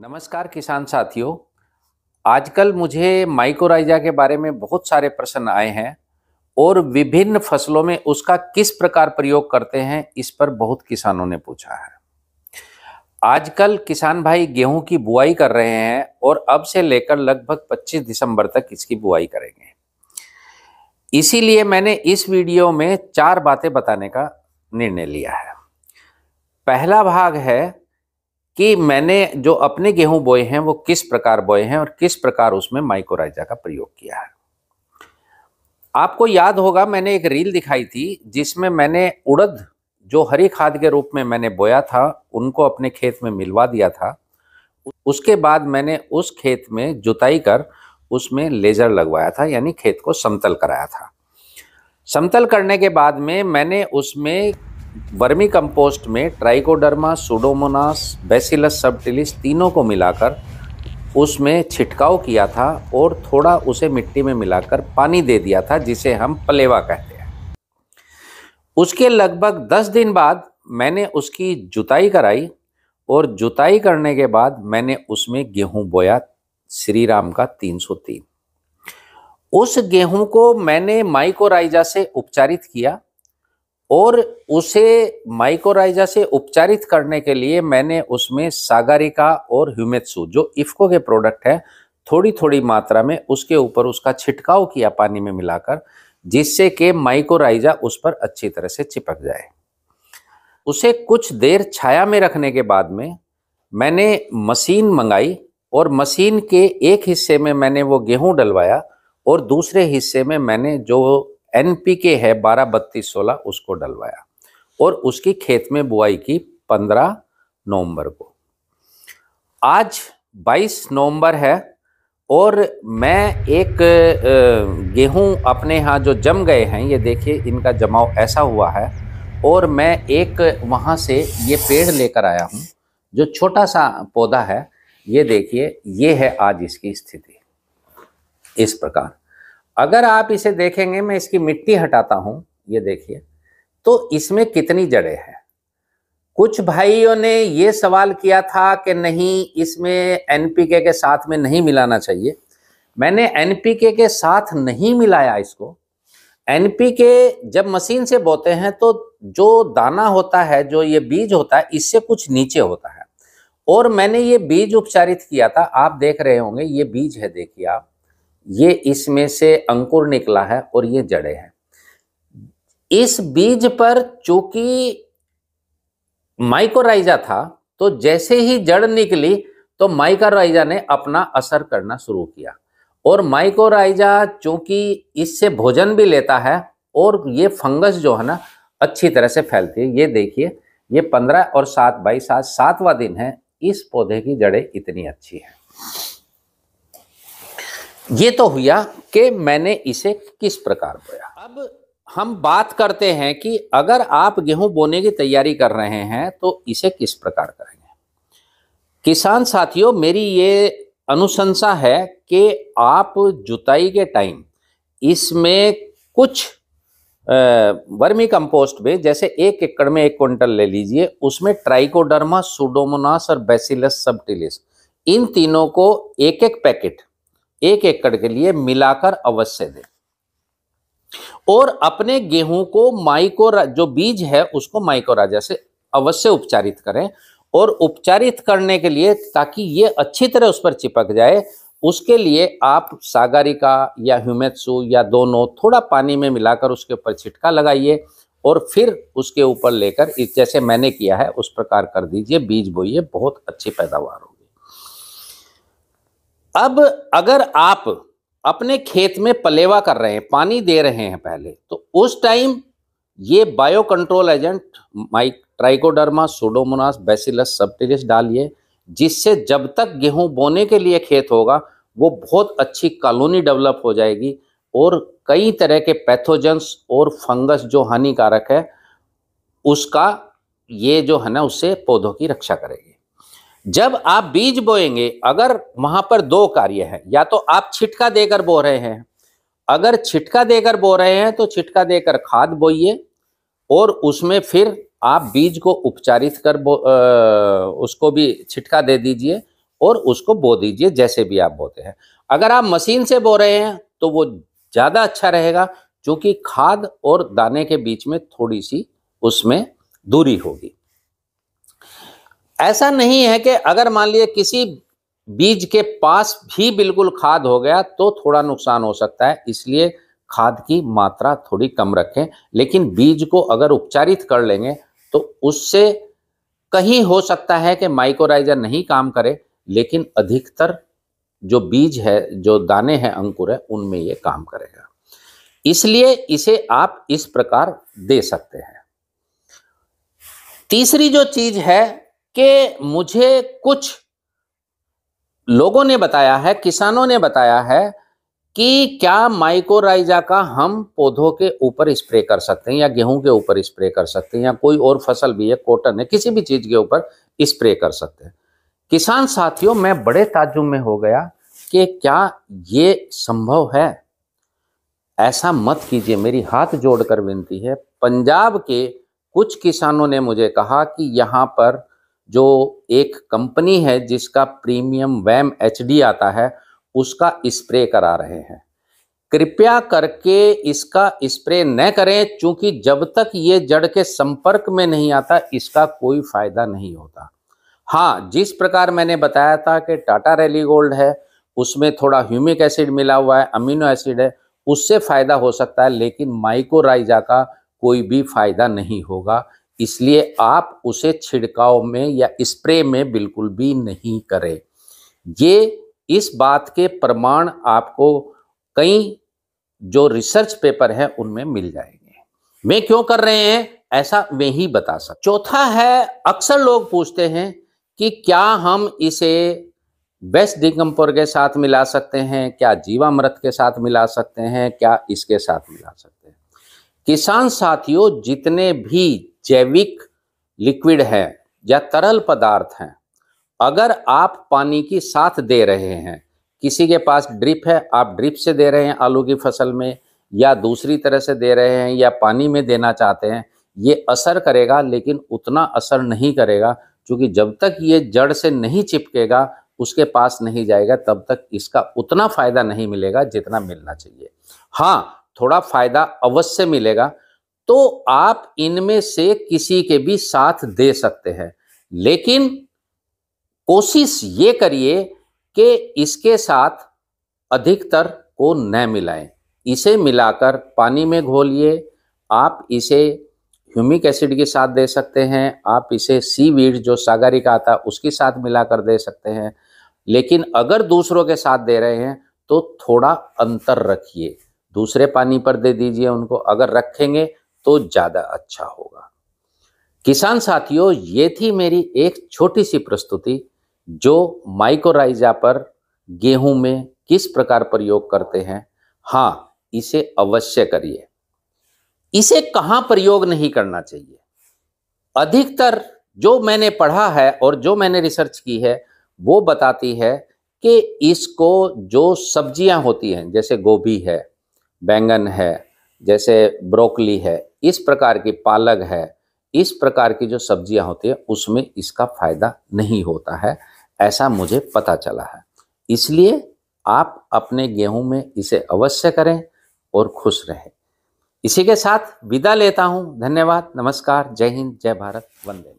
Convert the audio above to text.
नमस्कार किसान साथियों आजकल मुझे माइकोराइजा के बारे में बहुत सारे प्रश्न आए हैं और विभिन्न फसलों में उसका किस प्रकार प्रयोग करते हैं इस पर बहुत किसानों ने पूछा है आजकल किसान भाई गेहूं की बुआई कर रहे हैं और अब से लेकर लगभग 25 दिसंबर तक इसकी बुआई करेंगे इसीलिए मैंने इस वीडियो में चार बातें बताने का निर्णय लिया है पहला भाग है कि मैंने जो अपने गेहूं बोए हैं वो किस प्रकार बोए हैं और किस प्रकार उसमें माइकोराइजा का प्रयोग किया है आपको याद होगा मैंने एक रील दिखाई थी जिसमें मैंने उड़द जो हरी खाद के रूप में मैंने बोया था उनको अपने खेत में मिलवा दिया था उसके बाद मैंने उस खेत में जुताई कर उसमें लेजर लगवाया था यानी खेत को समतल कराया था समतल करने के बाद में मैंने उसमें वर्मी कंपोस्ट में ट्राइकोडर्मा सुडोमोनास बेसिलस सबटिलिस तीनों को मिलाकर उसमें छिटकाव किया था और थोड़ा उसे मिट्टी में मिलाकर पानी दे दिया था जिसे हम पलेवा कहते हैं उसके लगभग दस दिन बाद मैंने उसकी जुताई कराई और जुताई करने के बाद मैंने उसमें गेहूं बोया श्री राम का 303 उस गेहूं को मैंने माइकोराइजा से उपचारित किया और उसे माइकोराइजा से उपचारित करने के लिए मैंने उसमें सागरिका और ह्यूमेत्सु जो इफ्को के प्रोडक्ट है थोड़ी थोड़ी मात्रा में उसके ऊपर उसका छिटकाव किया पानी में मिलाकर जिससे कि माइकोराइजा उस पर अच्छी तरह से चिपक जाए उसे कुछ देर छाया में रखने के बाद में मैंने मशीन मंगाई और मशीन के एक हिस्से में मैंने वो गेहूं डलवाया और दूसरे हिस्से में मैंने जो एनपीके है बारह बत्तीस सोलह उसको डलवाया और उसकी खेत में बुआई की पंद्रह नवंबर को आज बाईस नवंबर है और मैं एक गेहूं अपने यहाँ जो जम गए हैं ये देखिए इनका जमाव ऐसा हुआ है और मैं एक वहाँ से ये पेड़ लेकर आया हूँ जो छोटा सा पौधा है ये देखिए ये है आज इसकी स्थिति इस प्रकार अगर आप इसे देखेंगे मैं इसकी मिट्टी हटाता हूं ये देखिए तो इसमें कितनी जड़े हैं कुछ भाइयों ने ये सवाल किया था कि नहीं इसमें एनपीके के साथ में नहीं मिलाना चाहिए मैंने एनपीके के साथ नहीं मिलाया इसको एनपीके जब मशीन से बोते हैं तो जो दाना होता है जो ये बीज होता है इससे कुछ नीचे होता है और मैंने ये बीज उपचारित किया था आप देख रहे होंगे ये बीज है देखिए आप ये इसमें से अंकुर निकला है और ये जड़े हैं इस बीज पर चूंकि माइकोराइजा था तो जैसे ही जड़ निकली तो माइकोराइजा ने अपना असर करना शुरू किया और माइकोराइजा चूंकि इससे भोजन भी लेता है और ये फंगस जो है ना अच्छी तरह से फैलती है ये देखिए ये पंद्रह और सात बाईस सात सातवा दिन है इस पौधे की जड़ें इतनी अच्छी है ये तो हुआ कि मैंने इसे किस प्रकार बोया अब हम बात करते हैं कि अगर आप गेहूं बोने की तैयारी कर रहे हैं तो इसे किस प्रकार करेंगे किसान साथियों मेरी ये अनुशंसा है कि आप जुताई के टाइम इसमें कुछ वर्मी कंपोस्ट में जैसे एक एकड़ में एक क्विंटल ले लीजिए उसमें ट्राइकोडर्मा सुडोमोनास और बेसिलस सबटिलिस इन तीनों को एक एक पैकेट एक एकड़ के लिए मिलाकर अवश्य दे और अपने गेहूं को माइको जो बीज है उसको माइकोराजा से अवश्य उपचारित करें और उपचारित करने के लिए ताकि ये अच्छी तरह उस पर चिपक जाए उसके लिए आप सागरिका या ह्यूमेत्सु या दोनों थोड़ा पानी में मिलाकर उसके ऊपर छिटका लगाइए और फिर उसके ऊपर लेकर जैसे मैंने किया है उस प्रकार कर दीजिए बीज बोइए बहुत अच्छी पैदावार होगी अब अगर आप अपने खेत में पलेवा कर रहे हैं पानी दे रहे हैं पहले तो उस टाइम ये बायो कंट्रोल एजेंट माइक ट्राइकोडर्मा सोडोमोनास बेसिलस सबटिलिस डालिए जिससे जब तक गेहूं बोने के लिए खेत होगा वो बहुत अच्छी कॉलोनी डेवलप हो जाएगी और कई तरह के पैथोजेंस और फंगस जो हानिकारक है उसका ये जो है ना उससे पौधों की रक्षा करेगी जब आप बीज बोएंगे अगर वहां पर दो कार्य है या तो आप छिटका देकर बो रहे हैं अगर छिटका देकर बो रहे हैं तो छिटका देकर खाद बोइए और उसमें फिर आप बीज को उपचारित कर बो आ, उसको भी छिटका दे दीजिए और उसको बो दीजिए जैसे भी आप बोते हैं अगर आप मशीन से बो रहे हैं तो वो ज़्यादा अच्छा रहेगा क्योंकि खाद और दाने के बीच में थोड़ी सी उसमें दूरी होगी ऐसा नहीं है कि अगर मान लिए किसी बीज के पास भी बिल्कुल खाद हो गया तो थोड़ा नुकसान हो सकता है इसलिए खाद की मात्रा थोड़ी कम रखें लेकिन बीज को अगर उपचारित कर लेंगे तो उससे कहीं हो सकता है कि माइकोराइजर नहीं काम करे लेकिन अधिकतर जो बीज है जो दाने हैं अंकुर है उनमें ये काम करेगा इसलिए इसे आप इस प्रकार दे सकते हैं तीसरी जो चीज है कि मुझे कुछ लोगों ने बताया है किसानों ने बताया है कि क्या माइकोराइजा का हम पौधों के ऊपर स्प्रे कर सकते हैं या गेहूं के ऊपर स्प्रे कर सकते हैं या कोई और फसल भी है कॉटन है किसी भी चीज के ऊपर स्प्रे कर सकते हैं किसान साथियों मैं बड़े ताजुब में हो गया कि क्या ये संभव है ऐसा मत कीजिए मेरी हाथ जोड़कर विनती है पंजाब के कुछ किसानों ने मुझे कहा कि यहां पर जो एक कंपनी है जिसका प्रीमियम वैम एच आता है उसका स्प्रे करा रहे हैं कृपया करके इसका स्प्रे न करें क्योंकि जब तक ये जड़ के संपर्क में नहीं आता इसका कोई फायदा नहीं होता हाँ जिस प्रकार मैंने बताया था कि टाटा रैली गोल्ड है उसमें थोड़ा ह्यूमिक एसिड मिला हुआ है अमीनो एसिड है उससे फायदा हो सकता है लेकिन माइकोराइजा का कोई भी फायदा नहीं होगा इसलिए आप उसे छिड़काव में या स्प्रे में बिल्कुल भी नहीं करें ये इस बात के प्रमाण आपको कई जो रिसर्च पेपर हैं उनमें मिल जाएंगे मैं क्यों कर रहे हैं ऐसा वे ही बता सकते चौथा है अक्सर लोग पूछते हैं कि क्या हम इसे बेस्ट डिकम्पोर के साथ मिला सकते हैं क्या जीवामृत के साथ मिला सकते हैं क्या इसके साथ मिला सकते हैं किसान साथियों जितने भी जैविक लिक्विड है या तरल पदार्थ हैं अगर आप पानी की साथ दे रहे हैं किसी के पास ड्रिप है आप ड्रिप से दे रहे हैं आलू की फसल में या दूसरी तरह से दे रहे हैं या पानी में देना चाहते हैं ये असर करेगा लेकिन उतना असर नहीं करेगा क्योंकि जब तक ये जड़ से नहीं चिपकेगा उसके पास नहीं जाएगा तब तक इसका उतना फायदा नहीं मिलेगा जितना मिलना चाहिए हाँ थोड़ा फायदा अवश्य मिलेगा तो आप इनमें से किसी के भी साथ दे सकते हैं लेकिन कोशिश ये करिए कि इसके साथ अधिकतर को न मिलाएं इसे मिलाकर पानी में घोलिए आप इसे ह्यूमिक एसिड के साथ दे सकते हैं आप इसे सी वीड जो सागरिक आता उसके साथ मिलाकर दे सकते हैं लेकिन अगर दूसरों के साथ दे रहे हैं तो थोड़ा अंतर रखिए दूसरे पानी पर दे दीजिए उनको अगर रखेंगे तो ज़्यादा अच्छा होगा किसान साथियों ये थी मेरी एक छोटी सी प्रस्तुति जो माइकोराइजा पर गेहूं में किस प्रकार प्रयोग करते हैं हाँ इसे अवश्य करिए इसे कहां प्रयोग नहीं करना चाहिए अधिकतर जो मैंने पढ़ा है और जो मैंने रिसर्च की है वो बताती है कि इसको जो सब्जियां होती हैं जैसे गोभी है बैंगन है जैसे ब्रोकली है इस प्रकार की पालक है इस प्रकार की जो सब्जियां होती है उसमें इसका फायदा नहीं होता है ऐसा मुझे पता चला है इसलिए आप अपने गेहूं में इसे अवश्य करें और खुश रहें इसी के साथ विदा लेता हूं धन्यवाद नमस्कार जय हिंद जय भारत वंदे